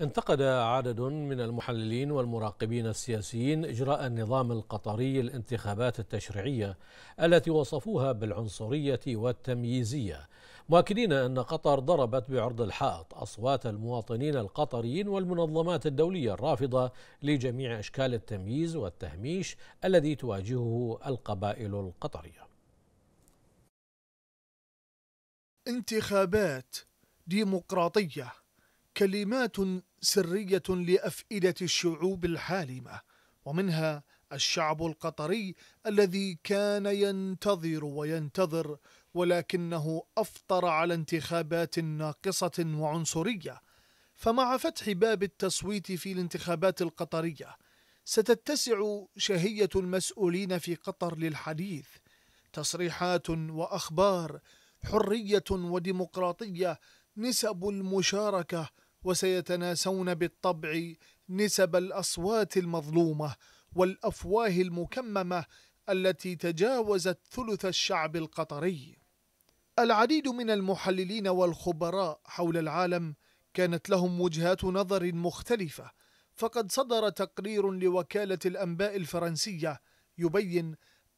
انتقد عدد من المحللين والمراقبين السياسيين اجراء النظام القطري الانتخابات التشريعيه التي وصفوها بالعنصريه والتمييزيه مؤكدين ان قطر ضربت بعرض الحائط اصوات المواطنين القطريين والمنظمات الدوليه الرافضه لجميع اشكال التمييز والتهميش الذي تواجهه القبائل القطريه. انتخابات ديمقراطيه كلمات سرية لأفئدة الشعوب الحالمة ومنها الشعب القطري الذي كان ينتظر وينتظر ولكنه أفطر على انتخابات ناقصة وعنصرية فمع فتح باب التصويت في الانتخابات القطرية ستتسع شهية المسؤولين في قطر للحديث تصريحات وأخبار حرية وديمقراطية نسب المشاركة وسيتناسون بالطبع نسب الأصوات المظلومة والأفواه المكممة التي تجاوزت ثلث الشعب القطري العديد من المحللين والخبراء حول العالم كانت لهم وجهات نظر مختلفة فقد صدر تقرير لوكالة الأنباء الفرنسية يبين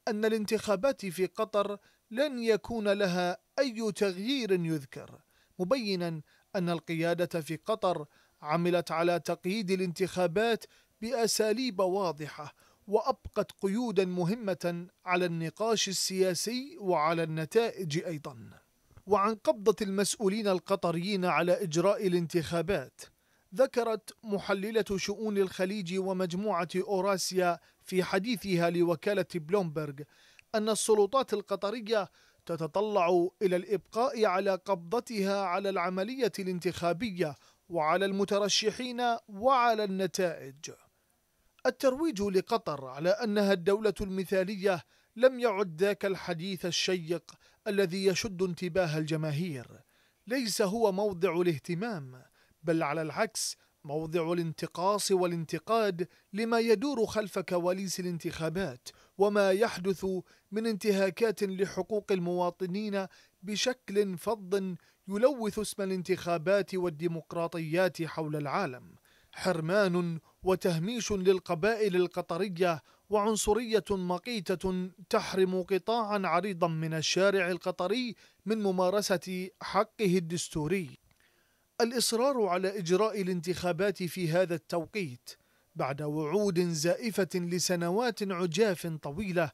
أن الانتخابات في قطر لن يكون لها أي تغيير يذكر مبينا أن القيادة في قطر عملت على تقييد الانتخابات بأساليب واضحة وأبقت قيودا مهمة على النقاش السياسي وعلى النتائج أيضا وعن قبضة المسؤولين القطريين على إجراء الانتخابات ذكرت محللة شؤون الخليج ومجموعة أوراسيا في حديثها لوكالة بلومبرغ أن السلطات القطرية تتطلع إلى الإبقاء على قبضتها على العملية الانتخابية وعلى المترشحين وعلى النتائج الترويج لقطر على أنها الدولة المثالية لم يعد ذاك الحديث الشيق الذي يشد انتباه الجماهير ليس هو موضع الاهتمام بل على العكس موضع الانتقاص والانتقاد لما يدور خلف كواليس الانتخابات وما يحدث من انتهاكات لحقوق المواطنين بشكل فظ يلوث اسم الانتخابات والديمقراطيات حول العالم حرمان وتهميش للقبائل القطريه وعنصريه مقيته تحرم قطاعا عريضا من الشارع القطري من ممارسه حقه الدستوري الاصرار على اجراء الانتخابات في هذا التوقيت بعد وعود زائفه لسنوات عجاف طويله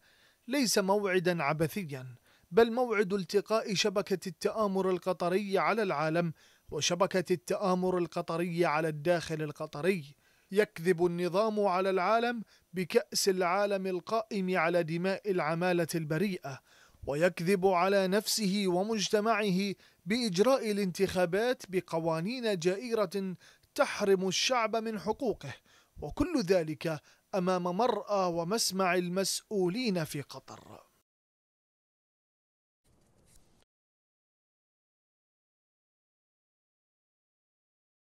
ليس موعدا عبثيا بل موعد التقاء شبكه التامر القطري على العالم وشبكه التامر القطري على الداخل القطري يكذب النظام على العالم بكاس العالم القائم على دماء العماله البريئه ويكذب على نفسه ومجتمعه باجراء الانتخابات بقوانين جائره تحرم الشعب من حقوقه وكل ذلك امام مراى ومسمع المسؤولين في قطر